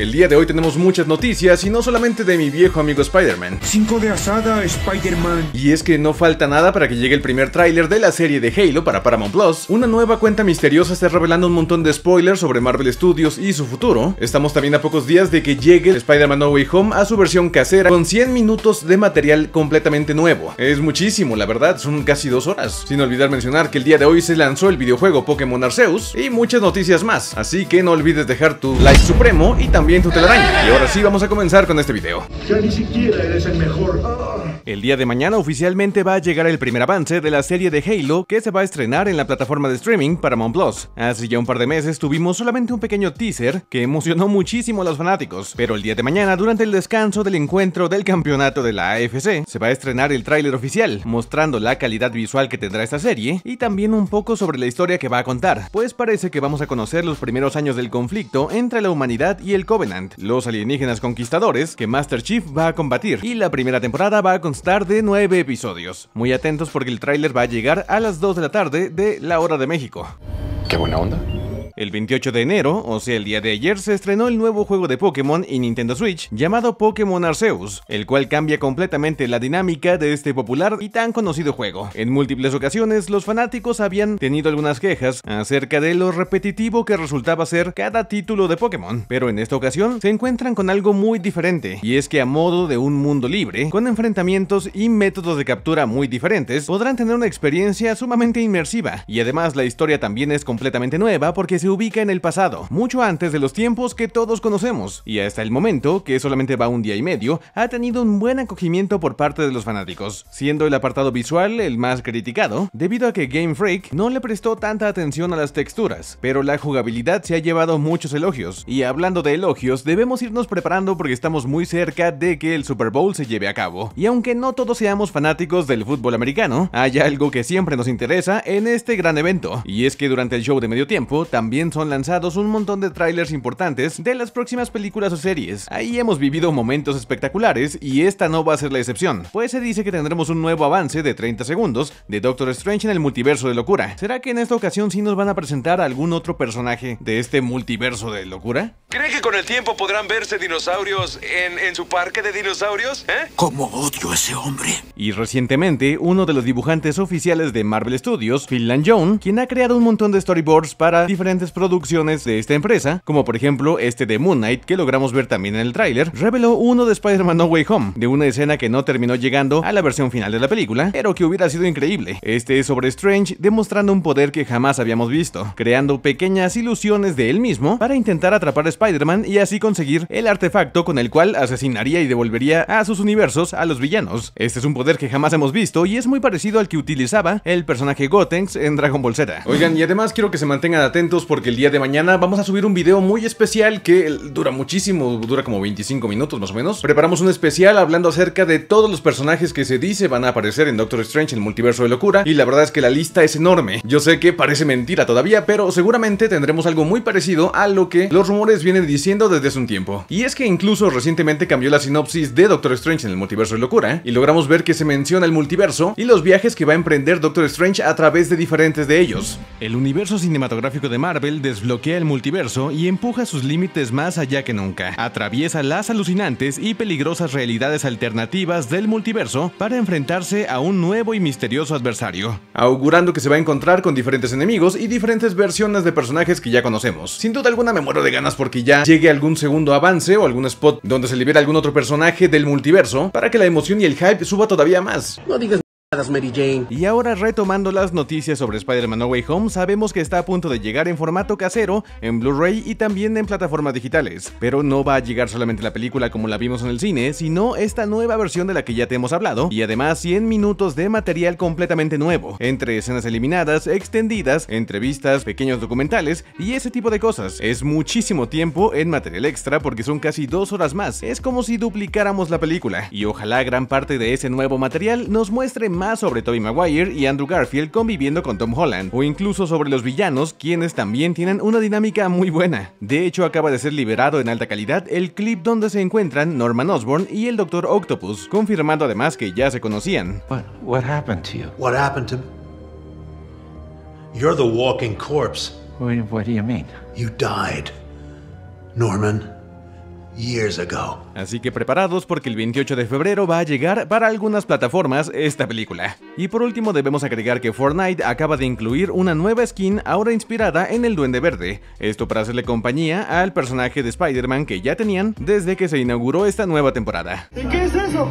El día de hoy tenemos muchas noticias y no solamente de mi viejo amigo Spider-Man. Cinco de asada, Spider-Man. Y es que no falta nada para que llegue el primer tráiler de la serie de Halo para Paramount Plus. Una nueva cuenta misteriosa está revelando un montón de spoilers sobre Marvel Studios y su futuro. Estamos también a pocos días de que llegue Spider-Man No Way Home a su versión casera con 100 minutos de material completamente nuevo. Es muchísimo, la verdad, son casi dos horas. Sin olvidar mencionar que el día de hoy se lanzó el videojuego Pokémon Arceus y muchas noticias más. Así que no olvides dejar tu like supremo y también y ahora sí vamos a comenzar con este video. Ya ni siquiera eres el mejor. El día de mañana oficialmente va a llegar el primer avance de la serie de Halo que se va a estrenar en la plataforma de streaming Paramount Plus. Hace ya un par de meses tuvimos solamente un pequeño teaser que emocionó muchísimo a los fanáticos, pero el día de mañana, durante el descanso del encuentro del campeonato de la AFC, se va a estrenar el tráiler oficial, mostrando la calidad visual que tendrá esta serie y también un poco sobre la historia que va a contar, pues parece que vamos a conocer los primeros años del conflicto entre la humanidad y el Covenant, los alienígenas conquistadores que Master Chief va a combatir, y la primera temporada va a Tarde de nueve episodios. Muy atentos porque el tráiler va a llegar a las 2 de la tarde de la hora de México. Qué buena onda. El 28 de enero, o sea el día de ayer, se estrenó el nuevo juego de Pokémon y Nintendo Switch llamado Pokémon Arceus, el cual cambia completamente la dinámica de este popular y tan conocido juego. En múltiples ocasiones, los fanáticos habían tenido algunas quejas acerca de lo repetitivo que resultaba ser cada título de Pokémon, pero en esta ocasión se encuentran con algo muy diferente, y es que a modo de un mundo libre, con enfrentamientos y métodos de captura muy diferentes, podrán tener una experiencia sumamente inmersiva, y además la historia también es completamente nueva porque se ubica en el pasado, mucho antes de los tiempos que todos conocemos, y hasta el momento, que solamente va un día y medio, ha tenido un buen acogimiento por parte de los fanáticos, siendo el apartado visual el más criticado, debido a que Game Freak no le prestó tanta atención a las texturas, pero la jugabilidad se ha llevado muchos elogios, y hablando de elogios, debemos irnos preparando porque estamos muy cerca de que el Super Bowl se lleve a cabo, y aunque no todos seamos fanáticos del fútbol americano, hay algo que siempre nos interesa en este gran evento, y es que durante el show de medio tiempo también son lanzados un montón de trailers importantes de las próximas películas o series. Ahí hemos vivido momentos espectaculares y esta no va a ser la excepción, pues se dice que tendremos un nuevo avance de 30 segundos de Doctor Strange en el multiverso de locura. ¿Será que en esta ocasión sí nos van a presentar algún otro personaje de este multiverso de locura? ¿Cree que con el tiempo podrán verse dinosaurios en, su parque de dinosaurios? ¿Eh? ¿Cómo odio a ese hombre? Y recientemente, uno de los dibujantes oficiales de Marvel Studios, Phil Jones, quien ha creado un montón de storyboards para diferentes producciones de esta empresa, como por ejemplo este de Moon Knight que logramos ver también en el tráiler, reveló uno de Spider-Man No Way Home, de una escena que no terminó llegando a la versión final de la película, pero que hubiera sido increíble. Este es sobre Strange demostrando un poder que jamás habíamos visto, creando pequeñas ilusiones de él mismo para intentar atrapar a Spider-Man y así conseguir el artefacto con el cual asesinaría y devolvería a sus universos a los villanos. Este es un poder que jamás hemos visto y es muy parecido al que utilizaba el personaje Gotenks en Dragon Ball Z. Oigan, y además quiero que se mantengan atentos porque el día de mañana vamos a subir un video muy especial que eh, dura muchísimo, dura como 25 minutos más o menos. Preparamos un especial hablando acerca de todos los personajes que se dice van a aparecer en Doctor Strange, en el multiverso de locura, y la verdad es que la lista es enorme. Yo sé que parece mentira todavía, pero seguramente tendremos algo muy parecido a lo que los rumores vienen diciendo desde hace un tiempo. Y es que incluso recientemente cambió la sinopsis de Doctor Strange en el multiverso de locura, y logramos ver que se menciona el multiverso y los viajes que va a emprender Doctor Strange a través de diferentes de ellos. El universo cinematográfico de Marvel desbloquea el multiverso y empuja sus límites más allá que nunca. Atraviesa las alucinantes y peligrosas realidades alternativas del multiverso para enfrentarse a un nuevo y misterioso adversario, augurando que se va a encontrar con diferentes enemigos y diferentes versiones de personajes que ya conocemos. Sin duda alguna me muero de ganas porque ya llegue algún segundo avance o algún spot donde se libera algún otro personaje del multiverso para que la emoción y el hype suba todavía más. No digas y ahora retomando las noticias sobre Spider-Man No Way Home, sabemos que está a punto de llegar en formato casero, en Blu-ray y también en plataformas digitales. Pero no va a llegar solamente la película como la vimos en el cine, sino esta nueva versión de la que ya te hemos hablado, y además 100 minutos de material completamente nuevo, entre escenas eliminadas, extendidas, entrevistas, pequeños documentales y ese tipo de cosas. Es muchísimo tiempo en material extra porque son casi dos horas más, es como si duplicáramos la película, y ojalá gran parte de ese nuevo material nos muestre más más sobre toby Maguire y Andrew Garfield conviviendo con Tom Holland, o incluso sobre los villanos, quienes también tienen una dinámica muy buena. De hecho, acaba de ser liberado en alta calidad el clip donde se encuentran Norman Osborn y el Doctor Octopus, confirmando además que ya se conocían. Norman. Así que preparados porque el 28 de febrero va a llegar para algunas plataformas esta película. Y por último debemos agregar que Fortnite acaba de incluir una nueva skin ahora inspirada en el Duende Verde, esto para hacerle compañía al personaje de Spider-Man que ya tenían desde que se inauguró esta nueva temporada. ¿Y qué es eso?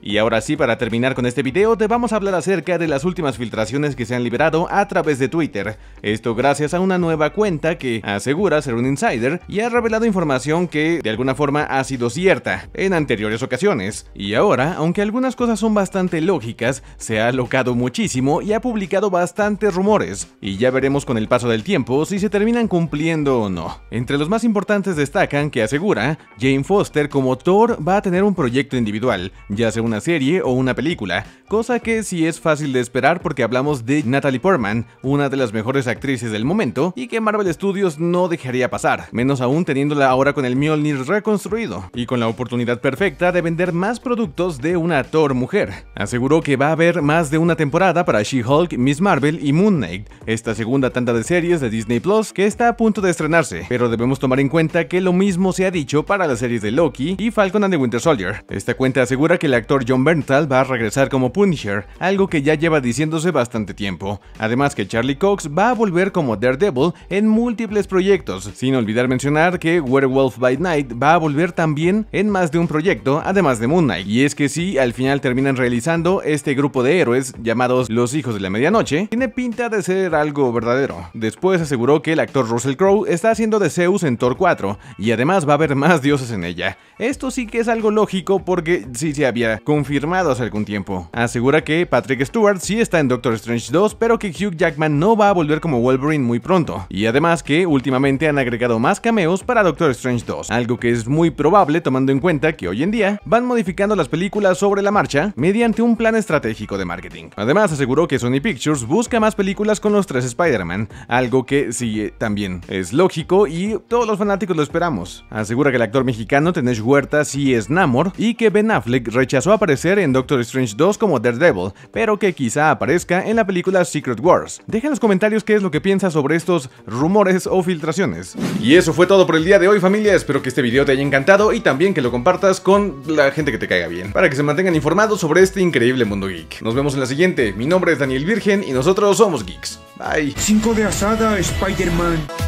Y ahora sí, para terminar con este video, te vamos a hablar acerca de las últimas filtraciones que se han liberado a través de Twitter. Esto gracias a una nueva cuenta que asegura ser un insider y ha revelado información que de alguna forma ha sido cierta en anteriores ocasiones. Y ahora, aunque algunas cosas son bastante lógicas, se ha alocado muchísimo y ha publicado bastantes rumores. Y ya veremos con el paso del tiempo si se terminan cumpliendo o no. Entre los más importantes destacan que asegura Jane Foster como Thor va a tener un proyecto individual, ya según una serie o una película, cosa que sí es fácil de esperar porque hablamos de Natalie Portman, una de las mejores actrices del momento, y que Marvel Studios no dejaría pasar, menos aún teniéndola ahora con el Mjolnir reconstruido, y con la oportunidad perfecta de vender más productos de una Thor mujer. Aseguró que va a haber más de una temporada para She-Hulk, Miss Marvel y Moon Knight, esta segunda tanda de series de Disney Plus que está a punto de estrenarse, pero debemos tomar en cuenta que lo mismo se ha dicho para las series de Loki y Falcon and the Winter Soldier. Esta cuenta asegura que el actor John Bernthal va a regresar como Punisher, algo que ya lleva diciéndose bastante tiempo. Además que Charlie Cox va a volver como Daredevil en múltiples proyectos, sin olvidar mencionar que Werewolf by Night va a volver también en más de un proyecto, además de Moon Knight. Y es que si al final terminan realizando este grupo de héroes llamados Los Hijos de la Medianoche, tiene pinta de ser algo verdadero. Después aseguró que el actor Russell Crowe está haciendo de Zeus en Thor 4 y además va a haber más dioses en ella. Esto sí que es algo lógico porque sí se había confirmado hace algún tiempo. Asegura que Patrick Stewart sí está en Doctor Strange 2, pero que Hugh Jackman no va a volver como Wolverine muy pronto, y además que últimamente han agregado más cameos para Doctor Strange 2, algo que es muy probable tomando en cuenta que hoy en día van modificando las películas sobre la marcha mediante un plan estratégico de marketing. Además aseguró que Sony Pictures busca más películas con los tres Spider-Man, algo que sí también es lógico y todos los fanáticos lo esperamos. Asegura que el actor mexicano Tenesh Huerta sí es Namor y que Ben Affleck rechazó a aparecer en Doctor Strange 2 como Daredevil, pero que quizá aparezca en la película Secret Wars. Deja en los comentarios qué es lo que piensas sobre estos rumores o filtraciones. Y eso fue todo por el día de hoy familia, espero que este video te haya encantado y también que lo compartas con la gente que te caiga bien, para que se mantengan informados sobre este increíble mundo geek. Nos vemos en la siguiente, mi nombre es Daniel Virgen y nosotros somos geeks. Bye. 5 de asada, Spider-Man.